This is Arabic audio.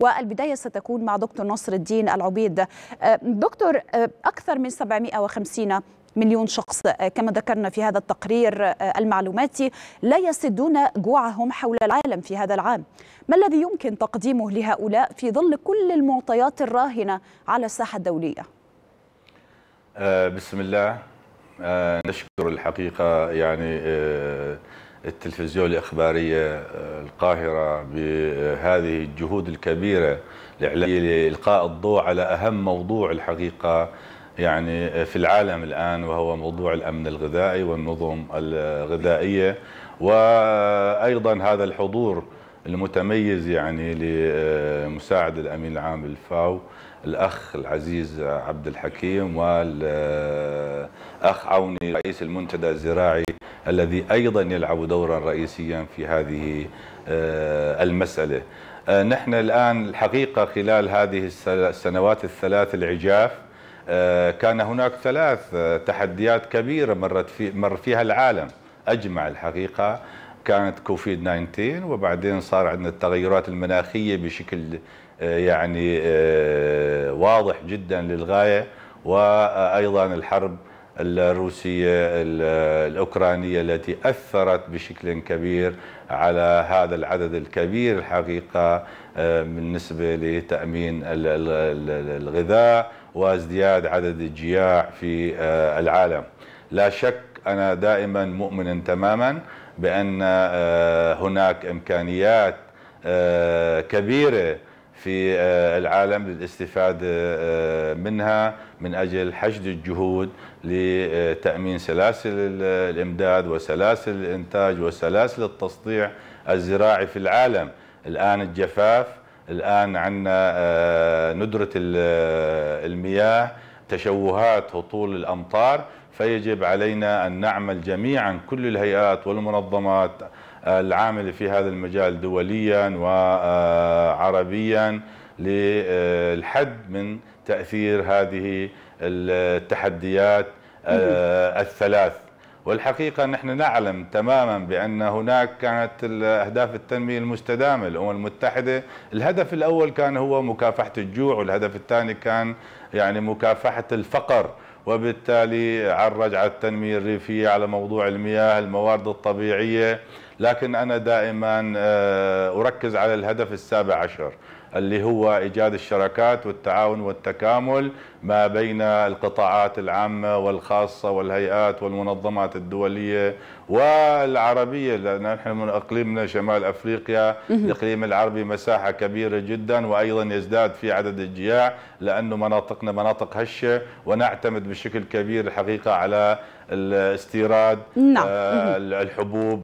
والبداية ستكون مع دكتور نصر الدين العبيد آه، دكتور آه، أكثر من 750 مليون شخص آه، كما ذكرنا في هذا التقرير المعلوماتي لا يسدون جوعهم حول العالم في هذا العام ما الذي يمكن تقديمه لهؤلاء في ظل كل المعطيات الراهنة على الساحة الدولية بسم الله نشكر الحقيقة يعني التلفزيون الإخبارية آه، القاهرة بهذه الجهود الكبيرة لإلقاء الضوء على أهم موضوع الحقيقة يعني آه، في العالم الآن وهو موضوع الأمن الغذائي والنظم الغذائية وأيضا هذا الحضور المتميز يعني لمساعد الأمين العام للفاو الأخ العزيز عبد الحكيم والأخ عوني رئيس المنتدى الزراعي الذي أيضا يلعب دورا رئيسيا في هذه آه، المسألة آه، نحن الآن الحقيقة خلال هذه السنوات الثلاث العجاف آه، كان هناك ثلاث تحديات كبيرة مرت في مر فيها العالم أجمع الحقيقة كانت كوفيد 19 وبعدين صار عندنا التغيرات المناخية بشكل يعني واضح جدا للغاية وأيضا الحرب الروسية الأوكرانية التي أثرت بشكل كبير على هذا العدد الكبير الحقيقة بالنسبة آه، لتأمين الغذاء وازدياد عدد الجياع في آه، العالم لا شك أنا دائما مؤمن تماما بأن آه، هناك إمكانيات كبيرة في آه، العالم للاستفادة آه، منها من أجل حشد الجهود لتأمين سلاسل الإمداد وسلاسل الإنتاج وسلاسل التصديع الزراعي في العالم الآن الجفاف الآن عندنا آه، ندرة المياه تشوهات هطول الأمطار فيجب علينا أن نعمل جميعا كل الهيئات والمنظمات العاملة في هذا المجال دوليا وعربيا للحد من تأثير هذه التحديات الثلاث والحقيقة نحن نعلم تماما بأن هناك كانت أهداف التنمية المستدامة الأمم المتحدة الهدف الأول كان هو مكافحة الجوع والهدف الثاني كان يعني مكافحة الفقر وبالتالي عرج على التنمية الريفية على موضوع المياه الموارد الطبيعية لكن أنا دائما آه، أركز على الهدف السابع عشر اللي هو إيجاد الشراكات والتعاون والتكامل ما بين القطاعات العامة والخاصة والهيئات والمنظمات الدولية والعربية لأن نحن من أقليمنا شمال أفريقيا الإقليم العربي مساحة كبيرة جدا وأيضا يزداد في عدد الجياع لأنه مناطقنا مناطق هشة ونعتمد بشكل كبير الحقيقة على الاستيراد نعم. آه، الحبوب